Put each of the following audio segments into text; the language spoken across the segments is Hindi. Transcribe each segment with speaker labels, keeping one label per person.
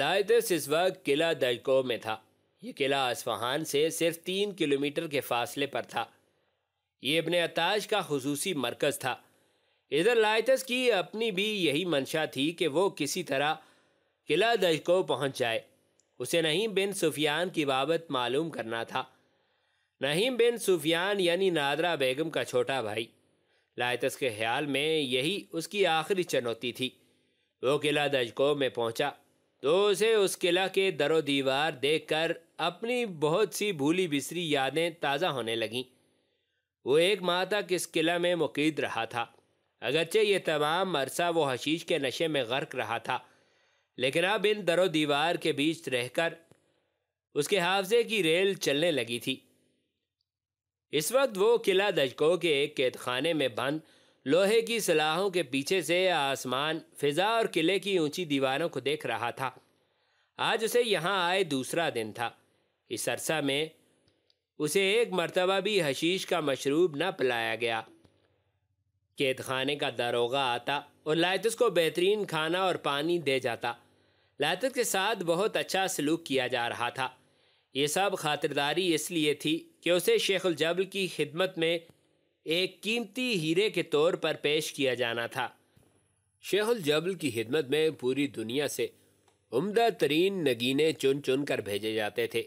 Speaker 1: लायदस इस वक्त किला दलको में था ये किला असफहान से सिर्फ तीन किलोमीटर के फासले पर था ये अपने अताश का खसूसी मरकज़ था इधर लायतस की अपनी भी यही मंशा थी कि वो किसी तरह किला दशको पहुंच जाए उसे नहीं बिन सुफियान की बाबत मालूम करना था नहीम बिन सुफियान यानी नादरा बेगम का छोटा भाई लायतस के ख्याल में यही उसकी आखिरी चुनौती थी वो किला दशको में पहुंचा तो उसे उस किला के दरो दीवार देख कर अपनी बहुत सी भूली बिसरी यादें ताज़ा होने लगीं वो एक माह तक इस किला में मुकीद रहा था अगरचे ये तमाम अरसा वो हशीश के नशे में गर्क रहा था लेकिन अब इन दरो दीवार के बीच रहकर उसके हाफजे की रेल चलने लगी थी इस वक्त वो किला दशकों के एक कैदखाने में बंद लोहे की सलाहों के पीछे से आसमान फिजा और किले की ऊंची दीवारों को देख रहा था आज उसे यहाँ आए दूसरा दिन था इस अरसा में उसे एक मरतबा भी हशीश का मशरूब न पिलाया गया कैद खाने का दारोगा आता और लायतस को बेहतरीन खाना और पानी दे जाता लायतस के साथ बहुत अच्छा सलूक किया जा रहा था ये सब खातिरदारी इसलिए थी कि उसे शेख जबल की खिदमत में एक कीमती हीरे के तौर पर पेश किया जाना था शेहुल जबल की खिदमत में पूरी दुनिया से उम्दा तरीन नगीने चुन चुन कर भेजे जाते थे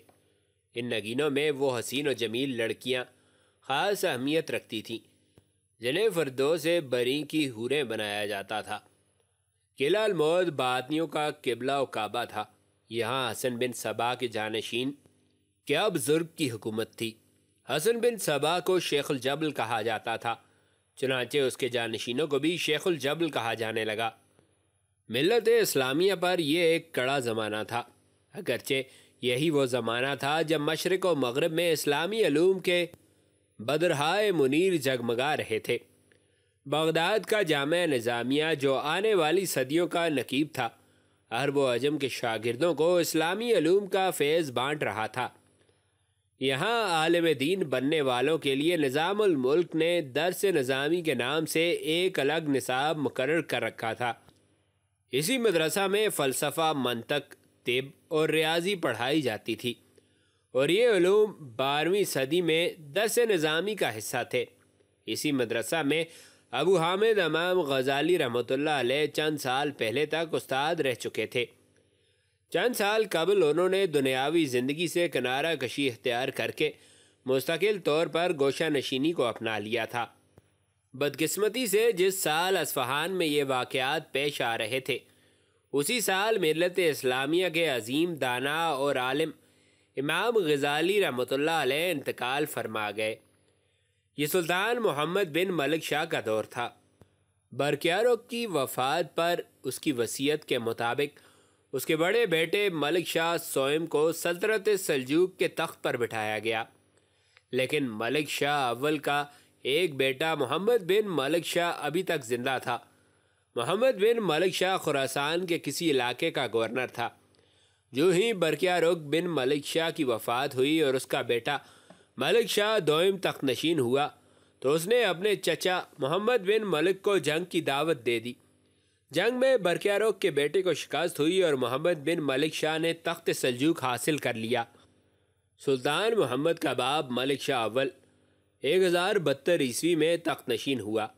Speaker 1: इन नगीनों में वो हसीन और जमील लड़कियां ख़ास अहमियत रखती थीं जिन्हें फर्दों से बरी की हूरें बनाया जाता था किला मौद बातनियों का किबला और काबा था यहाँ हसन बिन सबा के जानशीन क्या बुज़ुर्ग की हुकूमत थी हसन बिन सबा को शेखुल जबल कहा जाता था चुनाचे उसके जानशीनों को भी शेखुल जबल कहा जाने लगा मिलत इस्लामिया पर यह एक कड़ा ज़माना था अगरचे यही वो ज़माना था जब मशरक़ व मगरब में इस्लामी अलूम के बदरहाय मुनीर जगमगा रहे थे बगदाद का जाम निज़ामिया जो आने वाली सदियों का नकीब था अरब अजम के शागिर्दों को इस्लामी अलूम का फैज़ बाँट रहा था यहाँ आलम दीन बनने वालों के लिए निज़ामुल्क ने दरस निज़ामी के नाम से एक अलग निसाब मुकर कर रखा था इसी मदरसा में फ़लसफ़ा मनतक तिब और रियाजी पढ़ाई जाती थी और ये ूम बारहवीं सदी में दरस निज़ामी का हिस्सा थे इसी मदरसा में अबू हामिद अमाम गज़ाली रहमत चंद साल पहले तक उस्ताद रह चुके थे चंद साल कबल उन्होंने दुनियावी ज़िंदगी से किनारा कशी इख्तियार करके मुस्तकिल तौर पर गोशा नशीनी को अपना लिया था बदकस्मती से जिस साल असफहान में ये वाक़ात पेश आ रहे थे उसी साल मिलत इस्लामिया के अजीम दाना और आलम इमाम गजाली रमत इंतकाल फरमा गए ये सुल्तान मोहम्मद बिन मलिक शाह का दौर था बरक्यारो की वफात पर उसकी वसीयत के मुताबिक उसके बड़े बेटे मलिक शाह सोएम को सल्तनत सलजूक के तख्त पर बिठाया गया लेकिन मलिक शाह अव्वल का एक बेटा मोहम्मद बिन मलिक शाह अभी तक जिंदा था मोहम्मद बिन मलिक शाह खुरासान के किसी इलाके का गवर्नर था जो ही बरकिया रुख बिन मलिक शाह की वफ़ात हुई और उसका बेटा मलिक शाह दोम तख्त नशीन हुआ तो उसने अपने चचा मोहम्मद बिन मलिक को जंग की दावत दे दी जंग में बरकियारोक के बेटे को शिकस्त हुई और मोहम्मद बिन मलिक शाह ने तख्त सलजूक हासिल कर लिया सुल्तान मोहम्मद का बाप मलिक शाह अव्वल एक हज़ार बहत्तर ईस्वी में तख्त नशीन हुआ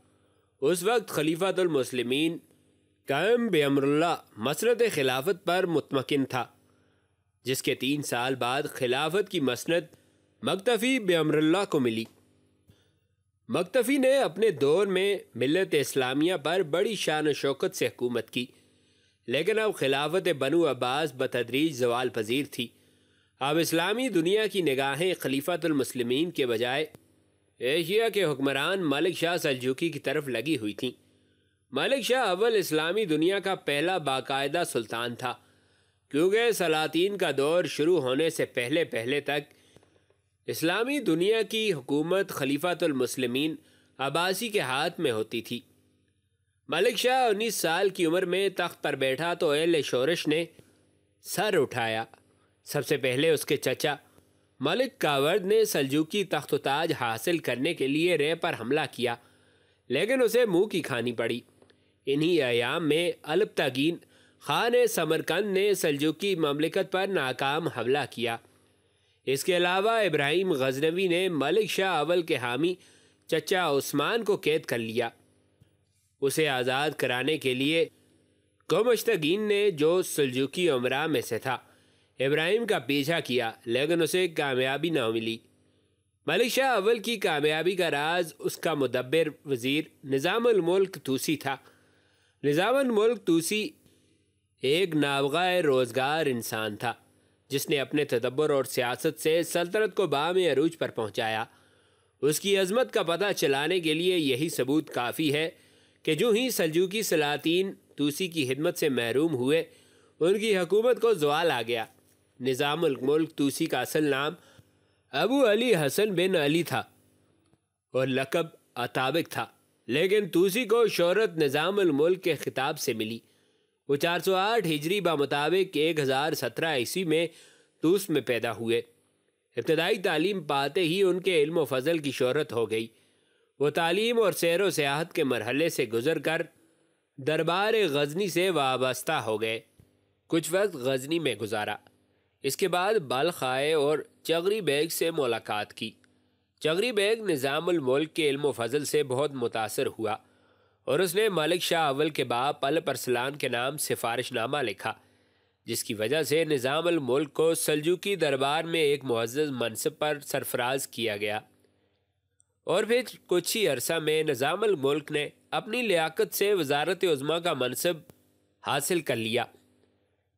Speaker 1: उस वक्त खलीफातमसलमिन कैम बेमरुल्ला मसनत खिलाफत पर मुतमकिन था जिसके तीन साल बाद खिलाफत की मसनत मकतफ़ी बेमरुल्ला को मिली मकतफ़ी ने अपने दौर में मिलत इस्लामिया पर बड़ी शान शौकत से हकूमत की लेकिन अब खिलाफत बनु अब्बास बतदरीज जवाल पजीर थी अब इस्लामी दुनिया की निगाहें खलीफातमसलमिन के बजाय एशिया के हुक्मरान मलिक शाह सलजुकी की तरफ लगी हुई थीं मलिक शाह अव्वल इस्लामी दुनिया का पहला बाकायदा सुल्तान था क्योंकि सलातीन का दौर शुरू होने से पहले पहले तक इस्लामी दुनिया की हुकूमत खलीफातमसलमिन अब्बासी के हाथ में होती थी मलिक शाह उन्नीस साल की उम्र में तख्त पर बैठा तो एल शोरश ने सर उठाया सबसे पहले उसके चचा मलिक कावर्द ने सलजुकी तख्त ताज हासिल करने के लिए रे पर हमला किया लेकिन उसे मुंह की खानी पड़ी इन्हीं अयाम में अलबतागीन खान समरकंद ने सलजुकी ममलिकत पर नाकाम हमला किया इसके अलावा इब्राहिम गजनवी ने मलिक शाह अवल के हामी चचा उस्मान को कैद कर लिया उसे आज़ाद कराने के लिए कौमश्तगीन ने जो सुलजुकी उमरा में से था इब्राहिम का पीछा किया लेकिन उसे कामयाबी ना मिली मलिक शाह अवल की कामयाबी का राज उसका मुदब्बर वज़ीर निज़ामुल्क तूसी था निज़ामुल्क तूसी एक नावगा रोज़गार इंसान था जिसने अपने तदब्बर और सियासत से सल्तनत को बाम अरूज पर पहुंचाया उसकी अजमत का पता चलाने के लिए यही सबूत काफ़ी है कि जो ही सलजूकी सलातीन तूसी की हिदमत से महरूम हुए उनकी हकूमत को जवाल आ गया मुल्क तूसी का असल नाम अबू अली हसन बिन अली था और लकब अताबिक था लेकिन तूसी को शहरत निज़ामुल्क के खिताब से मिली वो 408 हिजरी बा मुताबिक एक हज़ार सत्रह ईस्वी में तूस में पैदा हुए इब्तदाई तालीम पाते ही उनके इल्म फजल की शहरत हो गई वो तालीम और सैर व सियाहत के मरहले से गुज़र कर दरबार गजनी से वाबस्ता हो गए कुछ वक्त गजनी में गुजारा इसके बाद बल्ख आए और चगरी बेग से मुलाकात की चगरी बेग मुल्क के इल्म फजल से बहुत मुतासर हुआ और उसने मलिक शाह अवल के बाप अल परसलान के नाम सिफारिशनामा लिखा जिसकी वजह से निज़ाम मुल्क को सलजुकी दरबार में एक मुआज़ मनसब पर सरफराज किया गया और फिर कुछ ही अरसा में निज़ाम मुल्क ने अपनी लियाकत से वजारत उज़मा का मनसब हासिल कर लिया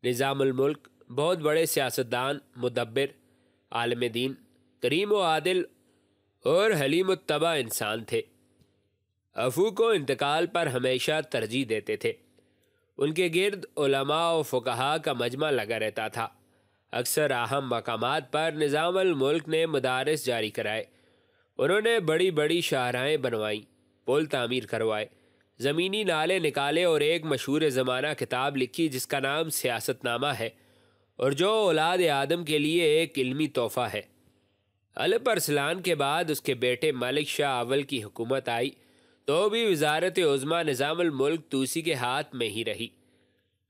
Speaker 1: निज़ाम मुल्क बहुत बड़े सियासतदान मुदब्बर आलम दीन करीम व आदिल और हलीम तबा इंसान थे अफू को इंतकाल पर हमेशा तरजीह देते थे उनके गिरद उलमा और फुकहा का मजमा लगा रहता था अक्सर अहम मकाम पर निज़ामुल ने मदारस जारी कराए उन्होंने बड़ी बड़ी शाहराएँ बनवाईं पुल तमीर करवाए ज़मीनी नाले निकाले और एक मशहूर ज़माना किताब लिखी जिसका नाम सियासतनामा है और जो औलाद आदम के लिए एक इलमी तोहफ़ा है अलब अरसलान के बाद उसके बेटे मलिक शाह अवल की हुकूमत आई तो भी वजारत उज़मा निज़ामुल्क तूसी के हाथ में ही रही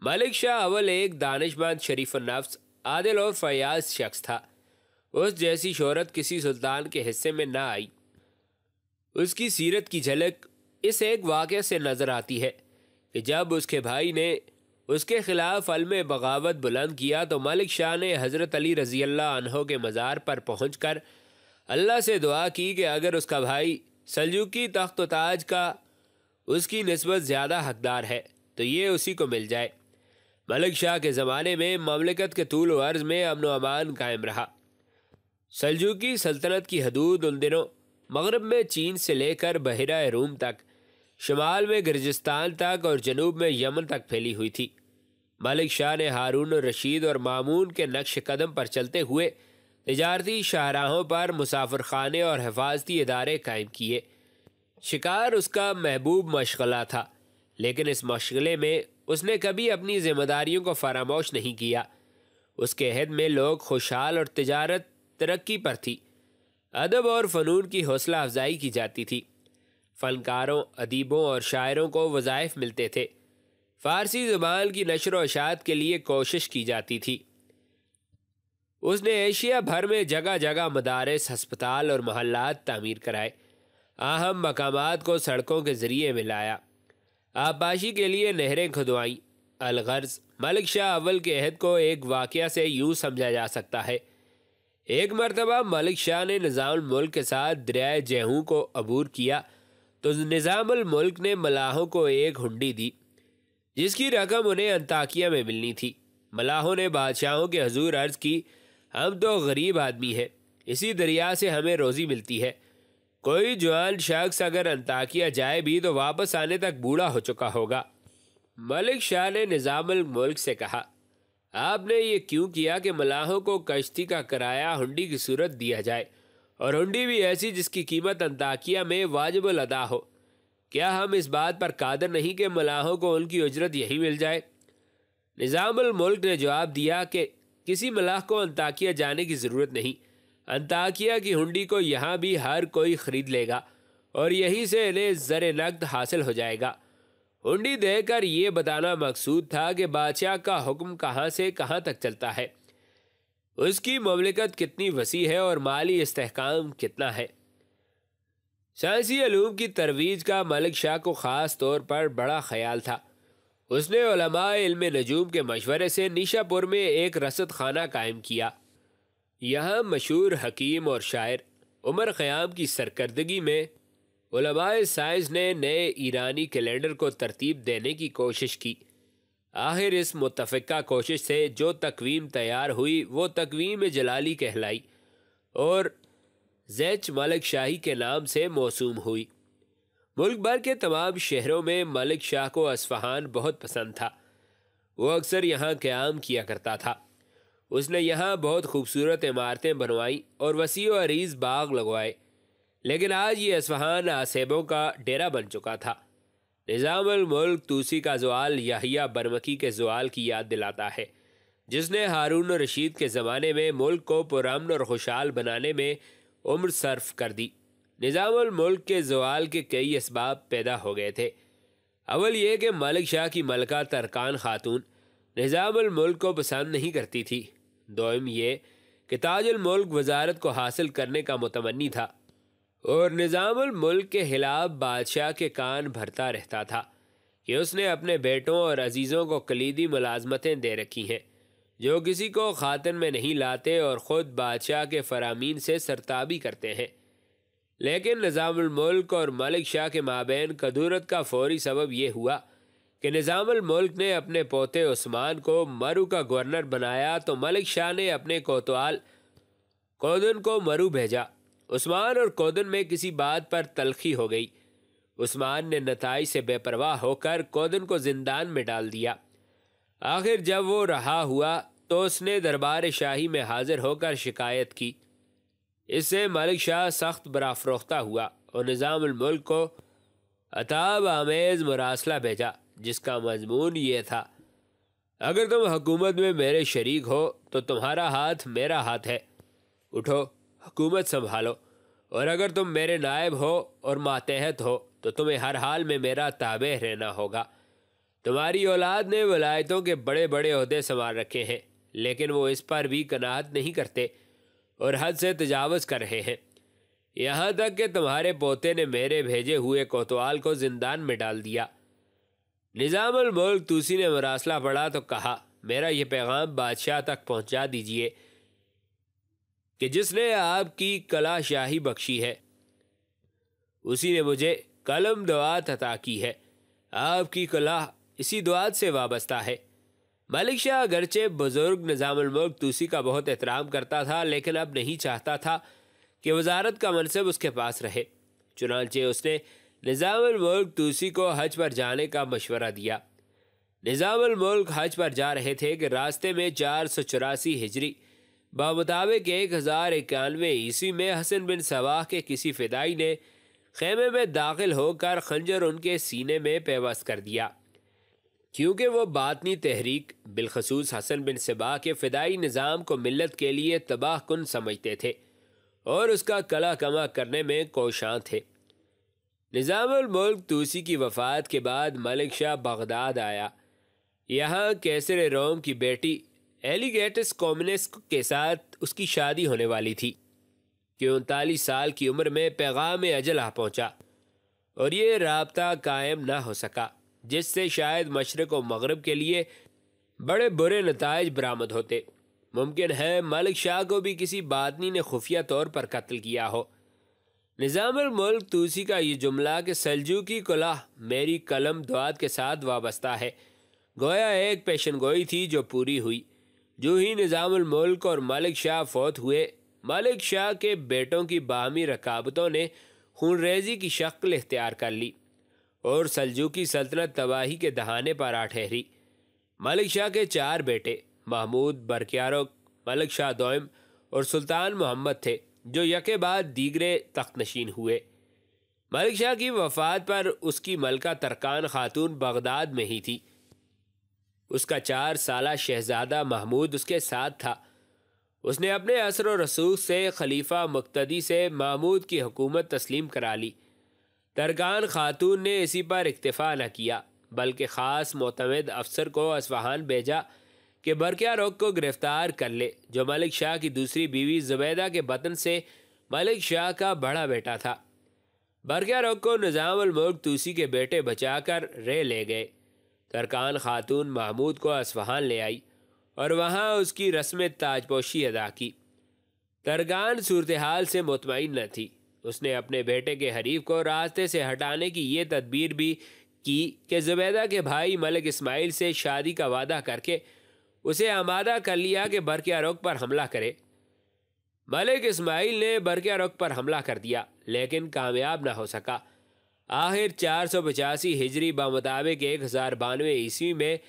Speaker 1: मलिक शाह अवल एक दानशमंद शरीफ नफ्स आदिल और फयाज शख्स था उस जैसी शहरत किसी सुल्तान के हिस्से में ना आई उसकी सीरत की झलक इस एक वाक़ से नज़र आती है कि जब उसके भाई ने उसके ख़िलाफ़ अलम बगावत बुलंद किया तो मलिक शाह ने हज़रत अली रज़ी अल्लाह के मज़ार पर पहुँच कर अल्लाह से दुआ की कि अगर उसका भाई सलजुकी तख्त ताज का उसकी नस्बत ज़्यादा हकदार है तो ये उसी को मिल जाए मलिक शाह के ज़माने में ममलिकत के तूल वर्ज़ में अमन अमान कायम रहा सलजुकी सल्तनत की हदूद उन दिनों मगरब में चीन से लेकर बहरा रूम तक शुमाल में गिरजिस्तान तक और जनूब में यमन तक फैली हुई थी मलिक शाह ने हारून रशीद और मामून के नक्श कदम पर चलते हुए तजारती शाहराहों पर मुसाफर खाने और हिफाजती इदारे कायम किए शिकार उसका महबूब मशगला था लेकिन इस मशगले में उसने कभी अपनी जिम्मेदारियों को फरामोश नहीं किया उसके हद में लोग खुशहाल और तजारत तरक्की पर थी अदब और फ़नून की हौसला अफजाई की जाती थी फ़नकारों अदीबों और शायरों को वज़ायफ़ मिलते थे फ़ारसी ज़बान की नशर व अशात के लिए कोशिश की जाती थी उसने एशिया भर में जगह जगह मदारस अस्पताल और महल्लात तमीर कराए अहम मकाम को सड़कों के ज़रिए मिलाया आबाशी के लिए नहरें खुदवाईं अलगर्ज मलिक शाह अव्वल के अहद को एक वाक़ से यूँ समझा जा सकता है एक मरतबा मलिक शाह ने निज़ामुल्क के साथ दरिया जहू को अबूर किया तो निज़ामुल्क ने मलाहों को एक हुंडी दी जिसकी रकम उन्हें अंताकिया में मिलनी थी मलाहों ने बादशाहों के हजूर अर्ज़ की हम तो गरीब आदमी हैं इसी दरिया से हमें रोज़ी मिलती है कोई जवान शख्स अगर अंताकिया जाए भी तो वापस आने तक बूढ़ा हो चुका होगा मलिक शाह ने निज़ामल मुल्क से कहा आपने ये क्यों किया कि मलाहों को कश्ती का किराया हुंडी की सूरत दिया जाए और हुंडी भी ऐसी जिसकी कीमत अंताकिया में वाजिबल अदा हो क्या हम इस बात पर कादर नहीं कि मलाहों को उनकी उजरत यही मिल जाए निज़ामुल मुल्क ने जवाब दिया कि किसी मलाह को अंताकिया जाने की ज़रूरत नहीं अंताकिया की हुंडी को यहाँ भी हर कोई ख़रीद लेगा और यहीं से इन्हें ज़र नकद हासिल हो जाएगा हुंडी देकर ये बताना मकसूद था कि बादशाह का हुक्म कहाँ से कहाँ तक चलता है उसकी ममलिकत कितनी वसी है और माली इसकाम कितना है साइंसी आलूम की तरवीज का मलिक शाह को ख़ास तौर पर बड़ा ख्याल था उसने इल्म नजूम के मशवरे से निशापुर में एक रसद खाना कायम किया यहाँ मशहूर हकीम और शायर उमर ख़याम की सरकर्दगी में साइंस ने नए ईरानी कैलेंडर को तरतीब देने की कोशिश की आखिर इस मुतफ़ा कोशिश से जो तकवीम तैयार हुई वो तकवीम जलाली कहलाई और जैच मलिक शाही के नाम से मौसू हुई मुल्क भर के तमाम शहरों में मलिक शाह को असफहान बहुत पसंद था वो अक्सर यहाँ क्याम किया करता था उसने यहाँ बहुत खूबसूरत इमारतें बनवाईं और वसी व अरीज बाग लगवाए लेकिन आज ये असफहान आसेबों का डेरा बन चुका था निज़ामुल्क तूसी का जवाल याहिया बरमकी के जवाल की याद दिलाता है जिसने हारून रशीद के ज़माने में मुल्क को पुरान और खुशहाल बनाने में उम्र सर्फ कर दी मुल्क के जवाल के कई इसबाब पैदा हो गए थे अवल ये कि मलिक शाह की मलका तरकान खातून मुल्क को पसंद नहीं करती थी दोम ये कि ताजुलमल्क वजारत को हासिल करने का मतमनी था और मुल्क के खिलाफ बादशाह के कान भरता रहता था कि उसने अपने बेटों और अजीज़ों को कलीदी मुलाजमतें दे रखी हैं जो किसी को खातन में नहीं लाते और ख़ुद बादशाह के फरामीन से सरताबी करते हैं लेकिन निज़ामुल्क और मलिक शाह के माबेन कदूरत का फौरी सबब यह हुआ कि निज़ामुल्क ने अपने पोते उस्मान को मरु का गवर्नर बनाया तो मलिक शाह ने अपने कोतवाल कोदन को मरु भेजा उस्मान और कोदन में किसी बात पर तलखी हो गई उस्मान ने नतज से बेपरवाह होकर कोदन को जिंदान में डाल दिया आखिर जब वो रहा हुआ तो उसने दरबार शाही में हाजिर होकर शिकायत की इससे मलिक शाह सख्त बराफरोख्ता हुआ और मुल्क को अताब आमेज़ मरासला भेजा जिसका मजमून ये था अगर तुम हकूमत में मेरे शरीक हो तो तुम्हारा हाथ मेरा हाथ है उठो हकूमत संभालो और अगर तुम मेरे नायब हो और मातहत हो तो तुम्हें हर हाल में मेरा ताबे रहना होगा तुम्हारी औलाद ने वलायतों के बड़े बड़े अहदे संवार रखे हैं लेकिन वो इस पर भी कनाहत नहीं करते और हद से तजावज़ कर रहे हैं यहाँ तक कि तुम्हारे पोते ने मेरे भेजे हुए कोतवाल को जिंदान में डाल दिया निज़ाम मुल्क तूसी ने मरासला पढ़ा तो कहा मेरा यह पैगाम बादशाह तक पहुँचा दीजिए कि जिसने आपकी कला शाही बख्शी है उसी ने मुझे कलम दुआत अता की है आपकी कला इसी दुआत से वाबस्ता है मलिक शाह अगरचे बुज़ुर्ग निज़ामुल्क तूसी का बहुत एहतराम करता था लेकिन अब नहीं चाहता था कि वजारत का मनसब उसके पास रहे चुनाचे उसने निज़ामुल्क तूसी को हज पर जाने का मशवरा दिया निज़ामुल्क हज पर जा रहे थे कि रास्ते में चार सौ चौरासी हिजरी बामुताबिक एक हज़ार इक्यानवे ईस्वी में हसन बिन सवाह के किसी फिदाई ने खेमे में दाखिल होकर खंजर उनके सीने में पेवस्त कर दिया क्योंकि वो बातनी तहरीक बिलखसूस हसन बिन सिबा के फ़िदाई निज़ाम को मिलत के लिए तबाह कन समझते थे और उसका कला कमा करने में कोशां थे निज़ामुलमल्क तूसी की वफ़ात के बाद मलिक शाह बगदाद आया यहाँ कैसर रोम की बेटी एलिगेटस कॉमनेस के साथ उसकी शादी होने वाली थी कि उनतालीस साल की उम्र में पैगाम अजल आ पहुँचा और ये रबता कायम ना हो सका जिससे शायद मशरक़ व मगरब के लिए बड़े बुरे नतज बरामद होते मुमकिन है मलिक शाह को भी किसी बादनी ने खुफिया तौर पर कत्ल किया हो निज़ामल्क तूसी का ये जुमला कि सलजू की कुलाह मेरी कलम दुआत के साथ वाबस्ता है गोया एक पेशन गोई थी जो पूरी हुई जो ही निज़ामल्क और मलिक शाह फौत हुए मलिक शाह के बेटों की बाहमी रकाबतों ने खून रेजी की शक्ल इख्तियार कर ली और की सल्तनत तबाही के दहाने पर आ ठहरी मलिक शाह के चार बेटे महमूद बरकियारो मलिक शाह दोम और सुल्तान मोहम्मद थे जो यके बाद दीगरे तख्तनशीन हुए मलिक शाह की वफात पर उसकी मलका तरकान खातून बगदाद में ही थी उसका चार साल शहजादा महमूद उसके साथ था उसने अपने असर व रसूख से खलीफा मुक्तदी से महमूद की हुकूमत तस्लीम करा ली दरगान खातून ने इसी पर इक्तफ़ा न किया बल्कि ख़ास मतमद अफसर को असवाहान भेजा कि बरकिया रोग को गिरफ़्तार कर ले जो मलिक शाह की दूसरी बीवी जुबैदा के बतन से मलिक शाह का बड़ा बेटा था बरकिया रोग को निज़ामक तूसी के बेटे बचाकर रे ले गए तरकान खातून महमूद को असवाहान ले आई और वहाँ उसकी रस्म ताजपोशी अदा की तरगान सूरत हाल से मुतमिन न थी उसने अपने बेटे के हरीफ को रास्ते से हटाने की ये तदबीर भी की कि जुबैदा के भाई मलिक इस्माइल से शादी का वादा करके उसे आमादा कर लिया कि बरकिया रुख पर हमला करे मलिक इस्माइल ने बरकिया रुख पर हमला कर दिया लेकिन कामयाब ना हो सका आखिर चार सौ पचासी हिजरी मुताबिक एक हज़ार बानवे ईस्वी में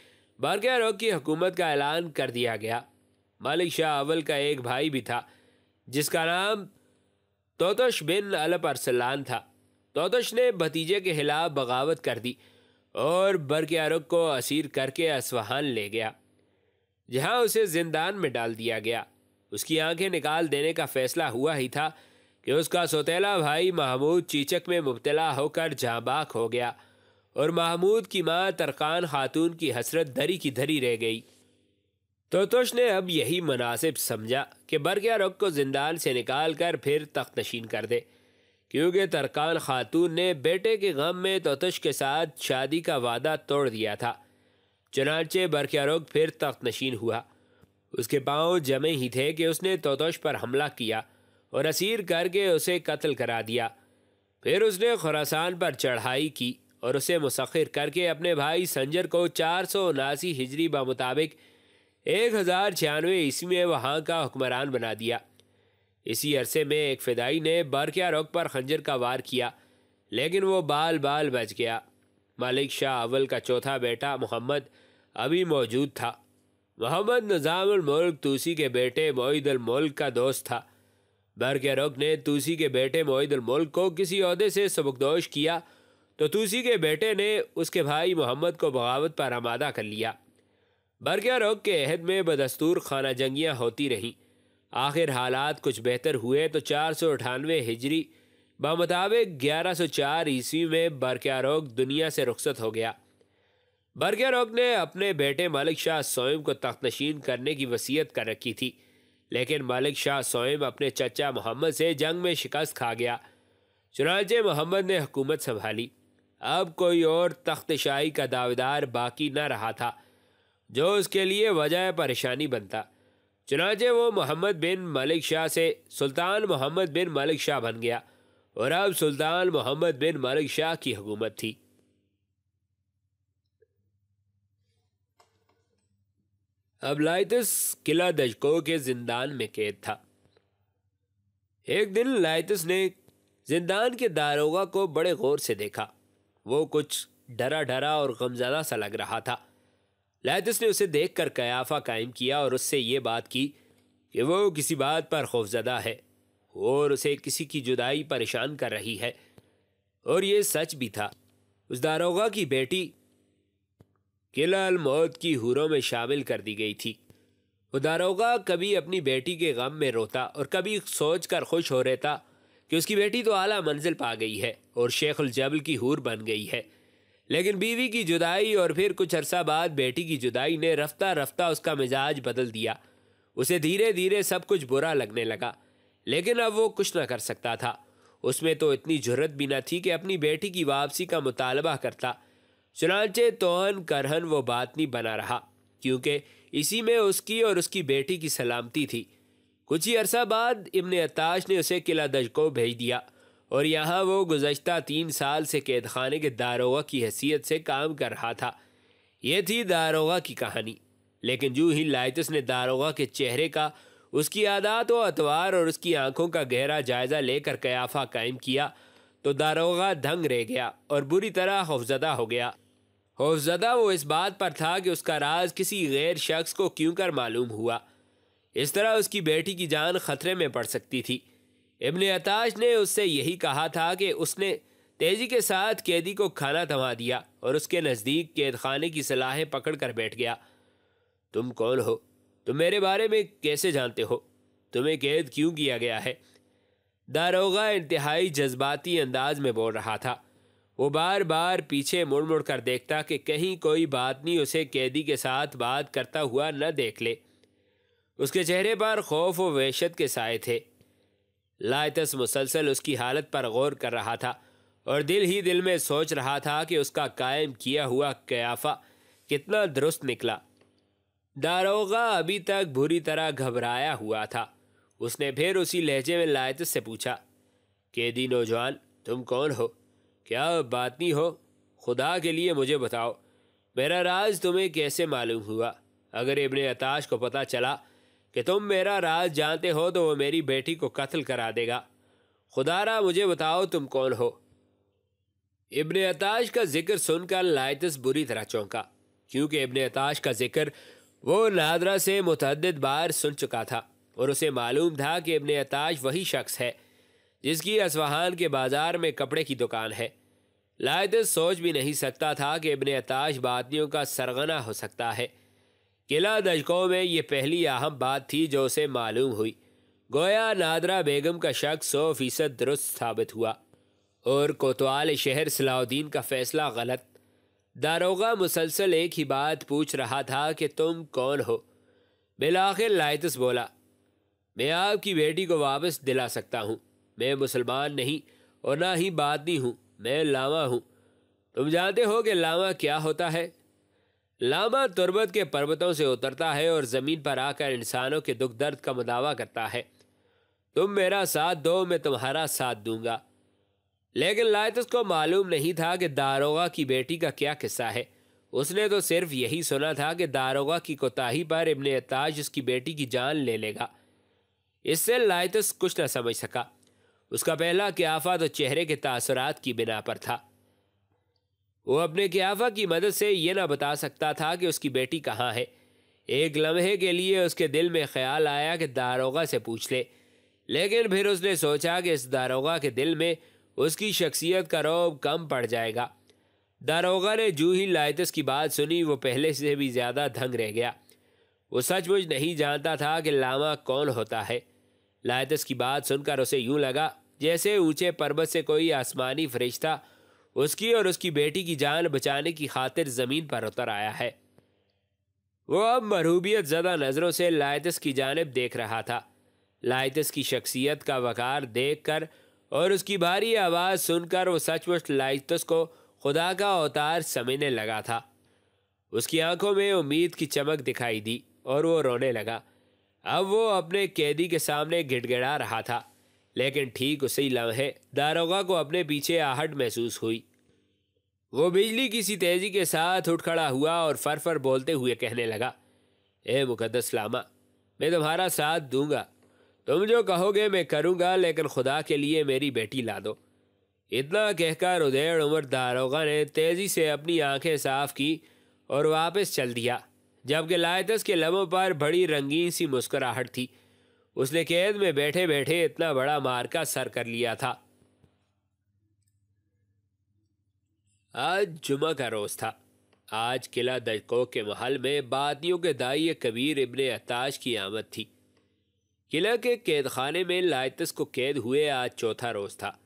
Speaker 1: बरकिया रुख की हुकूमत का ऐलान कर दिया गया मलिक शाह अवल का एक भाई भी था जिसका नाम तोतश बिन अलप अरसलान था तोतोश ने भतीजे के खिलाफ बगावत कर दी और बरकियारक को असीर करके असवाहान ले गया जहां उसे जिंदान में डाल दिया गया उसकी आंखें निकाल देने का फैसला हुआ ही था कि उसका सोतेला भाई महमूद चीचक में मुबतला होकर जाबाक हो गया और महमूद की माँ तरकान खातून की हसरत दरी की धरी रह गई तोतोश ने अब यही मुनासिब समझा कि बरगिया रुख को जिंदान से निकाल कर फिर तख्त नशीन कर दे क्योंकि तरकान खातून ने बेटे के गम में तोतश के साथ शादी का वादा तोड़ दिया था चनाचे बरकिया रुख फिर तख्त नशीन हुआ उसके पाँव जमे ही थे कि उसने तोतश पर हमला किया और असीर करके उसे कत्ल करा दिया फिर उसने खुरासान पर चढ़ाई की और उसे मुसखिर करके अपने भाई संजर को चार सौ उनासी हिजरी बामुताबिक मुताबिक एक हज़ार छियानवे ईस्वी में वहाँ का हुक्मरान बना दिया इसी अरसे में एक फिदाई ने बारकिया रोक पर खंजर का वार किया लेकिन वो बाल बाल बच गया मालिक शाह अवल का चौथा बेटा मोहम्मद अभी मौजूद था मोहम्मद निज़ामुलमल्क तूसी के बेटे मोईदुलमुल्क का दोस्त था बरकिया रुख ने तूसी के बेटे मोईदुलमुल्क को किसी अहदे से सबकदोश किया तो तूसी के बेटे ने उसके भाई मोहम्मद को बगावत पर आमादा कर लिया बर्गिया रोग के अहद में बदस्तूर खाना जंगियाँ होती रहीं आखिर हालात कुछ बेहतर हुए तो चार सौ अठानवे हिजरी बामताब ग्यारह सौ चार ईस्वी में बर्किया रोग दुनिया से रुखसत हो गया बर्किया रोग ने अपने बेटे मलिक शाह सोयम को तख्त नशीन करने की वसीयत कर रखी थी लेकिन मलिक शाह सोयम अपने चचा मोहम्मद से जंग में शिकस्त खा गया चुनाचे मोहम्मद ने हुकूमत संभाली अब कोई और तख्त शाही का दावेदार बाकी न रहा था जो उसके लिए वजह परेशानी बनता चुनाचे वो मोहम्मद बिन मलिक शाह से सुल्तान मोहम्मद बिन मलिक शाह बन गया और अब सुल्तान मोहम्मद बिन मलिक शाह की हुकूमत थी अब लाइतस किला दशको के जिंदान में कैद था एक दिन लाइतस ने जिंदान के दारोगा को बड़े गौर से देखा वो कुछ डरा डरा और गमजदा सा लग रहा था लैदिस ने उसे देख कर कयाफा कायम किया और उससे ये बात की कि वो किसी बात पर खौफजदा है और उसे किसी की जुदाई परेशान कर रही है और ये सच भी था उस दारोगा की बेटी किलाल मौत की हूरों में शामिल कर दी गई थी वो दारोगा कभी अपनी बेटी के गम में रोता और कभी सोच कर खुश हो रहता कि उसकी बेटी तो आला मंजिल पा गई है और शेख जबल की हूर बन गई है लेकिन बीवी की जुदाई और फिर कुछ अरसा बाद बेटी की जुदाई ने रफ्ता रफ्ता उसका मिजाज बदल दिया उसे धीरे धीरे सब कुछ बुरा लगने लगा लेकिन अब वो कुछ ना कर सकता था उसमें तो इतनी जरूरत भी न थी कि अपनी बेटी की वापसी का मुतालबा करता चुनाचे तोहन करहन वो बात नहीं बना रहा क्योंकि इसी में उसकी और उसकी बेटी की सलामती थी कुछ ही अरसा बाद इमन अताश ने उसे किला दज को भेज दिया और यहाँ वो गुजशत तीन साल से कैद खाने के दारोगा की हैसियत से काम कर रहा था यह थी दारोगा की कहानी लेकिन जू ही लाइटस ने दारोगा के चेहरे का उसकी आदात व अतवार और उसकी आंखों का गहरा जायजा लेकर कयाफा कायम किया तो दारोगा दंग रह गया और बुरी तरह खौफजदा हो गया खौफजदा वो इस बात पर था कि उसका राज किसी गैर शख्स को क्यों कर मालूम हुआ इस तरह उसकी बेटी की जान खतरे में पड़ सकती थी इब्ने अताश ने उससे यही कहा था कि उसने तेज़ी के साथ कैदी को खाना थमा दिया और उसके नज़दीक कैद खाने की सलाहें पकड़ कर बैठ गया तुम कौन हो तुम मेरे बारे में कैसे जानते हो तुम्हें कैद क्यों किया गया है दारोगा इंतहाई जज्बाती अंदाज में बोल रहा था वो बार बार पीछे मुड़ मुड़ कर देखता कि कहीं कोई बात नहीं उसे कैदी के साथ बात करता हुआ न देख ले उसके चेहरे पर खौफ व वहशत के साए थे लाइतस मुसलसल उसकी हालत पर गौर कर रहा था और दिल ही दिल में सोच रहा था कि उसका कायम किया हुआ कयाफा कितना दुरुस्त निकला दारोगा अभी तक बुरी तरह घबराया हुआ था उसने फिर उसी लहजे में लायतस से पूछा कैदी नौजवान तुम कौन हो क्या बात नहीं हो खुदा के लिए मुझे बताओ मेरा राज तुम्हें कैसे मालूम हुआ अगर इबन अताश को पता चला कि तुम मेरा राज जानते हो तो वो मेरी बेटी को कत्ल करा देगा खुदारा मुझे बताओ तुम कौन हो इबन अताश का जिक्र सुनकर लाइतस बुरी तरह चौंका क्योंकि इबन अताश का जिक्र वो नादरा से मतद बार सुन चुका था और उसे मालूम था कि इबन अताश वही शख्स है जिसकी असवाहान के बाज़ार में कपड़े की दुकान है लाइतस सोच भी नहीं सकता था कि इबन अताश बातियों का सरगना हो सकता है किला दशकों में ये पहली अहम बात थी जो उसे मालूम हुई गोया नादरा बेगम का शक सौ फीसद दुरुस्त साबित हुआ और कोतवाल शहर सलाउद्दीन का फैसला गलत दारोगा मुसलसल एक ही बात पूछ रहा था कि तुम कौन हो बिलाखिर लाइतस बोला मैं आपकी बेटी को वापस दिला सकता हूँ मैं मुसलमान नहीं और ना ही बादनी हूँ मैं लामा हूँ तुम जानते हो कि लामा क्या होता है लामा तुरबत के पर्वतों से उतरता है और ज़मीन पर आकर इंसानों के दुख दर्द का मुदावा करता है तुम मेरा साथ दो मैं तुम्हारा साथ दूंगा लेकिन लायतस को मालूम नहीं था कि दारोगा की बेटी का क्या किस्सा है उसने तो सिर्फ यही सुना था कि दारोगा की कोताही पर इबन ताज उसकी बेटी की जान ले लेगा इससे लायतस कुछ न समझ सका उसका पहला क्याफा तो चेहरे के तासरात की बिना पर था वो अपने क्याफा की मदद से ये ना बता सकता था कि उसकी बेटी कहाँ है एक लम्हे के लिए उसके दिल में ख्याल आया कि दारोगा से पूछ ले लेकिन फिर उसने सोचा कि इस दारोगा के दिल में उसकी शख्सियत का रौब कम पड़ जाएगा दारोगा ने जू ही लाइतस की बात सुनी वो पहले से भी ज़्यादा दंग रह गया वो सचमुच नहीं जानता था कि लामा कौन होता है लाइतस की बात सुनकर उसे यूं लगा जैसे ऊंचे पर्वत से कोई आसमानी फरिश्ता उसकी और उसकी बेटी की जान बचाने की खातिर ज़मीन पर उतर आया है वो अब मरूबियत ज़दा नज़रों से लाइतस की जानब देख रहा था लाइटस की शख्सियत का वकार देख कर और उसकी भारी आवाज़ सुनकर वो सचमुच लाइतस को खुदा का अवतार समझने लगा था उसकी आंखों में उम्मीद की चमक दिखाई दी और वो रोने लगा अब वो अपने कैदी के सामने गिड़गिड़ा रहा था लेकिन ठीक उसी लम्हे दारोगा को अपने पीछे आहट महसूस हुई वो बिजली किसी तेजी के साथ उठ खड़ा हुआ और फरफर बोलते हुए कहने लगा ए मुकदस लामा मैं तुम्हारा साथ दूंगा तुम जो कहोगे मैं करूंगा लेकिन खुदा के लिए मेरी बेटी ला दो इतना कहकर उदयड़ उमर दारोगा ने तेज़ी से अपनी आंखें साफ की और वापस चल दिया जबकि लायतस के लबों पर बड़ी रंगीन सी मुस्कुराहट थी उसने कैद में बैठे बैठे इतना बड़ा मार्का सर कर लिया था आज जुमा का रोज़ था आज किला दजको के महल में बातियों के दाई कबीर इब्ने अताश की आमद थी किला के कैद खाने में लाइतस को कैद हुए आज चौथा रोज़ था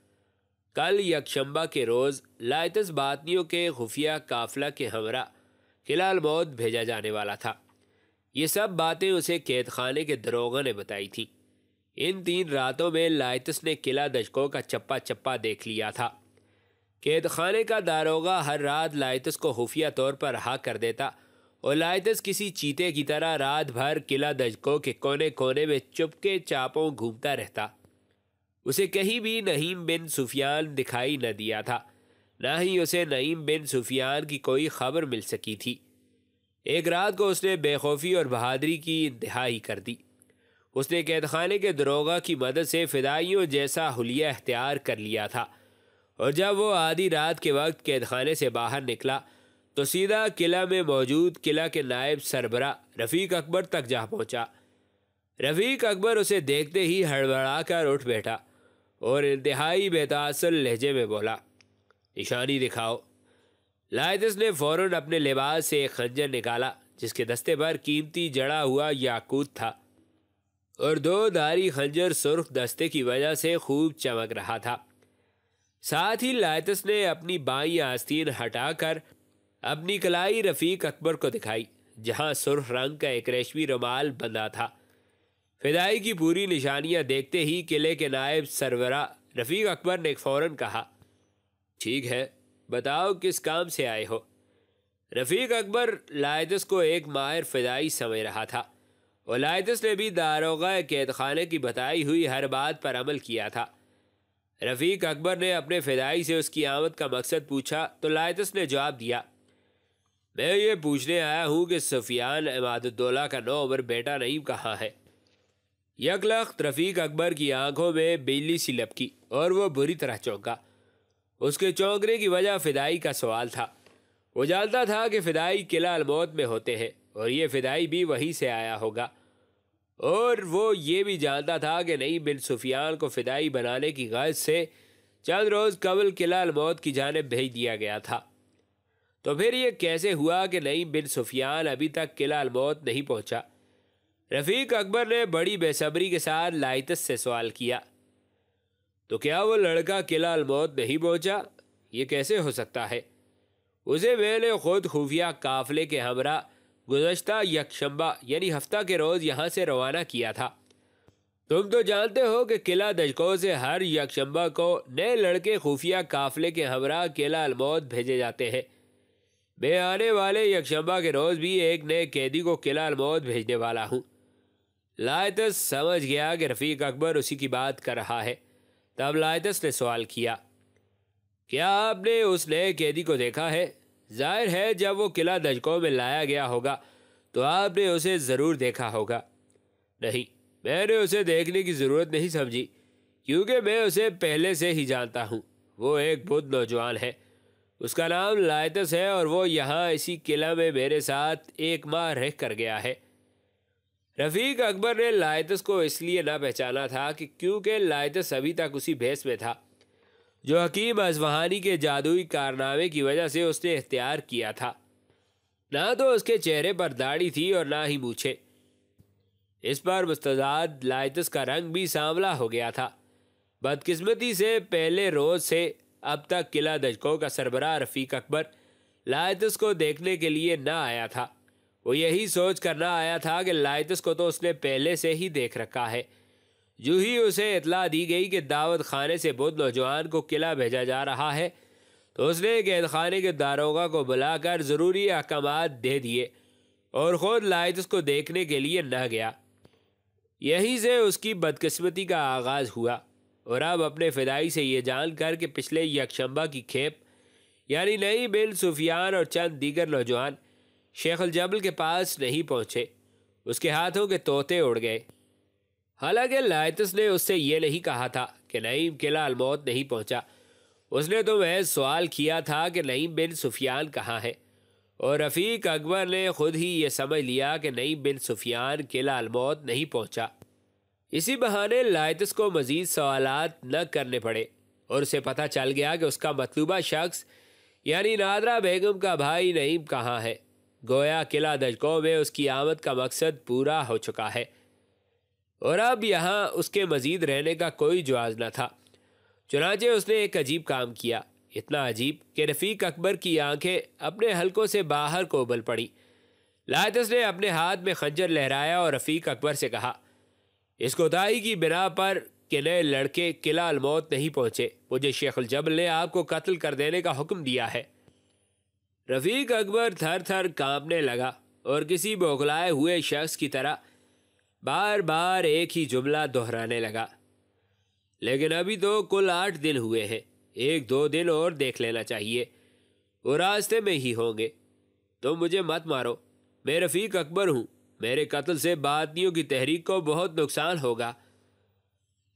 Speaker 1: कल यकशंबा के रोज़ लाइतस बातियों के खुफिया काफिला के हमरा किला मौत भेजा जाने वाला था ये सब बातें उसे कैद खाने के दरोगा ने बताई थी इन तीन रातों में लाइतस ने किला दशकों का चप्पा चप्पा देख लिया था कैद खाने का दारोगा हर रात लाइतस को खुफिया तौर पर रहा कर देता और लाइटस किसी चीते की तरह रात भर किला दशकों के कोने कोने में चुपके चापों घूमता रहता उसे कहीं भी नहीम बिन सुफियान दिखाई न दिया था ना ही उसे नईम बिन सुफियान की कोई खबर मिल सकी थी एक रात को उसने बेखौफी और बहादरी की इंतहाई कर दी उसने कैदखाने के दरोगा की मदद से फिदाइयों जैसा हुलिया अख्तियार कर लिया था और जब वो आधी रात के वक्त कैदखाने से बाहर निकला तो सीधा किला में मौजूद किला के नायब सरबरा रफ़ीक अकबर तक जा पहुंचा। रफ़ीक अकबर उसे देखते ही हड़बड़ा कर उठ बैठा और इंतहाई बेतासर लहजे में बोला निशानी दिखाओ लाइदस ने फौरन अपने लिबास से एक खंजर निकाला जिसके दस्ते पर कीमती जड़ा हुआ याकूत था और दो धारी खंजर सुर्ख दस्ते की वजह से खूब चमक रहा था साथ ही लायतस ने अपनी बाई आस्तीन हटाकर अपनी कलाई रफीक अकबर को दिखाई जहां सुर्ख रंग का एक रेशमी रुमाल बंधा था फिदाई की पूरी निशानियां देखते ही किले के नायब सरवरा रफीक अकबर ने फौरन कहा ठीक है बताओ किस काम से आए हो रफ़ीक अकबर लायदस को एक माहिर फ़िदाई समझ रहा था लायदस ने भी दारोगा कैद खाने की बताई हुई हर बात पर अमल किया था रफ़ीक अकबर ने अपने फ़िदाई से उसकी आमद का मकसद पूछा तो लायदस ने जवाब दिया मैं ये पूछने आया हूँ कि सफियान इमादुद्दौला का नौ उम्र बेटा नहीं कहाँ है यकलख रफ़ीक अकबर की आंखों में बिजली सी लपकी और वह बुरी तरह चौंका उसके चौंकने की वजह फिदाई का सवाल था वो जानता था कि फिदाई किला अलमौत में होते हैं और ये फिदाई भी वहीं से आया होगा और वो ये भी जानता था कि नई बिन सुफियान को फिदाई बनाने की गर्ज से चंद रोज़ कबल किला अलमौत की जानब भेज दिया गया था तो फिर ये कैसे हुआ कि नई बिन सुफियान अभी तक किला अलमौत नहीं पहुँचा रफ़ीक अकबर ने बड़ी बेसब्री के साथ लाइतस से सवाल किया तो क्या वो लड़का किला मौत नहीं पहुंचा ये कैसे हो सकता है उसे मैंने खुद खुफिया काफले के हमरा गुजशत यकशंबा यानी हफ्ता के रोज़ यहाँ से रवाना किया था तुम तो जानते हो कि किला दशकों से हर यकशंबा को नए लड़के खुफिया काफले के हमरा किला अलमौत भेजे जाते हैं मैं आने वाले यकशंबा के रोज़ भी एक नए कैदी को किला अलमौत भेजने वाला हूँ लायत समझ गया कि रफ़ीक अकबर उसी की बात कर रहा है तब लायदस ने सवाल किया क्या आपने उस नए कैदी को देखा है जाहिर है जब वो किला दशकों में लाया गया होगा तो आपने उसे ज़रूर देखा होगा नहीं मैंने उसे देखने की ज़रूरत नहीं समझी क्योंकि मैं उसे पहले से ही जानता हूँ वो एक बुद्ध नौजवान है उसका नाम लायतस है और वो यहाँ इसी किला में मेरे साथ एक माह रह कर गया है रफ़ीक अकबर ने लायतस को इसलिए ना पहचाना था कि क्योंकि लायतस अभी तक उसी भैंस में था जो हकीम अजवहानी के जादुई कारनामे की वजह से उसने इख्तियार किया था ना तो उसके चेहरे पर दाढ़ी थी और ना ही मूछे इस पर मुस्तजाद लायतस का रंग भी सांवला हो गया था बदकिस्मती से पहले रोज़ से अब तक किला दशकों का सरबरा रफ़ीक अकबर लायतस को देखने के लिए ना आया था वो यही सोच कर आया था कि लाइटस को तो उसने पहले से ही देख रखा है यूं ही उसे इतला दी गई कि दावत खाने से बुद्ध नौजवान को किला भेजा जा रहा है तो उसने कैद खाने के दारोगा को बुलाकर ज़रूरी अहकाम दे दिए और ख़ुद लाइटस को देखने के लिए न गया यहीं से उसकी बदकस्मती का आगाज़ हुआ और अब अपने फिदाई से ये जान कर कि पिछले यकशंबा की खेप यानी नई बिल सुफियान और चंद दीगर नौजवान शेख अलजबल के पास नहीं पहुँचे उसके हाथों के तोते उड़ गए हालांकि लायतस ने उससे ये नहीं कहा था कि नईम किला अलमौत नहीं पहुंचा उसने तो वह सवाल किया था कि नईम बिन सुफियान कहाँ है और रफ़ीक अकबर ने खुद ही ये समझ लिया कि नईम बिन सुफियान किला अलमौत नहीं पहुंचा इसी बहाने लायतस को मज़ीद सवाल न करने पड़े और उसे पता चल गया कि उसका मतलूबा शख्स यानी नादरा बेगम का भाई नईम कहाँ है गोया किला दशकों में उसकी आमद का मकसद पूरा हो चुका है और अब यहाँ उसके मज़ीद रहने का कोई जवाज न था चुनाचे उसने एक अजीब काम किया इतना अजीब कि रफ़ीक अकबर की आंखें अपने हलकों से बाहर को उबल पड़ी लातस ने अपने हाथ में खंजर लहराया और रफ़ीक अकबर से कहा इस कोताही की बिना पर कि नए लड़के किला अलमौत नहीं पहुँचे मुझे शेख ने आपको कत्ल कर देने का हुक्म दिया है रफीक अकबर थर थर कांपने लगा और किसी बौखलाए हुए शख्स की तरह बार बार एक ही जुमला दोहराने लगा लेकिन अभी तो कुल आठ दिन हुए हैं एक दो दिन और देख लेना चाहिए वो रास्ते में ही होंगे तो मुझे मत मारो मैं रफ़ीक अकबर हूँ मेरे कत्ल से बातियों की तहरीक को बहुत नुकसान होगा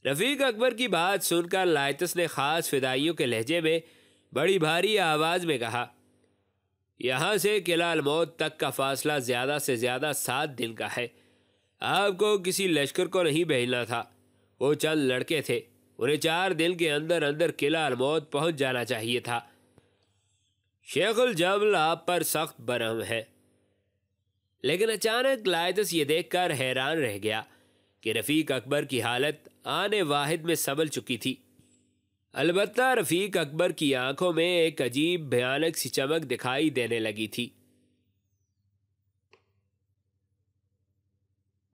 Speaker 1: रफ़ीक अकबर की बात सुनकर लाइतस ने ख़ास फिदाइयों के लहजे में बड़ी भारी आवाज़ में कहा यहाँ से किला अलमौत तक का फासला ज़्यादा से ज़्यादा सात दिन का है आपको किसी लश्कर को नहीं भेजना था वो चंद लड़के थे उन्हें चार दिन के अंदर अंदर किला अलमौत पहुंच जाना चाहिए था शेखुल जबल आप पर सख्त बरहम है लेकिन अचानक लायदस ये देखकर हैरान रह गया कि रफ़ीक अकबर की हालत आने वाहिद में संभल चुकी थी अलबत्ता रफ़ीक अकबर की आंखों में एक अजीब भयानक सी चमक दिखाई देने लगी थी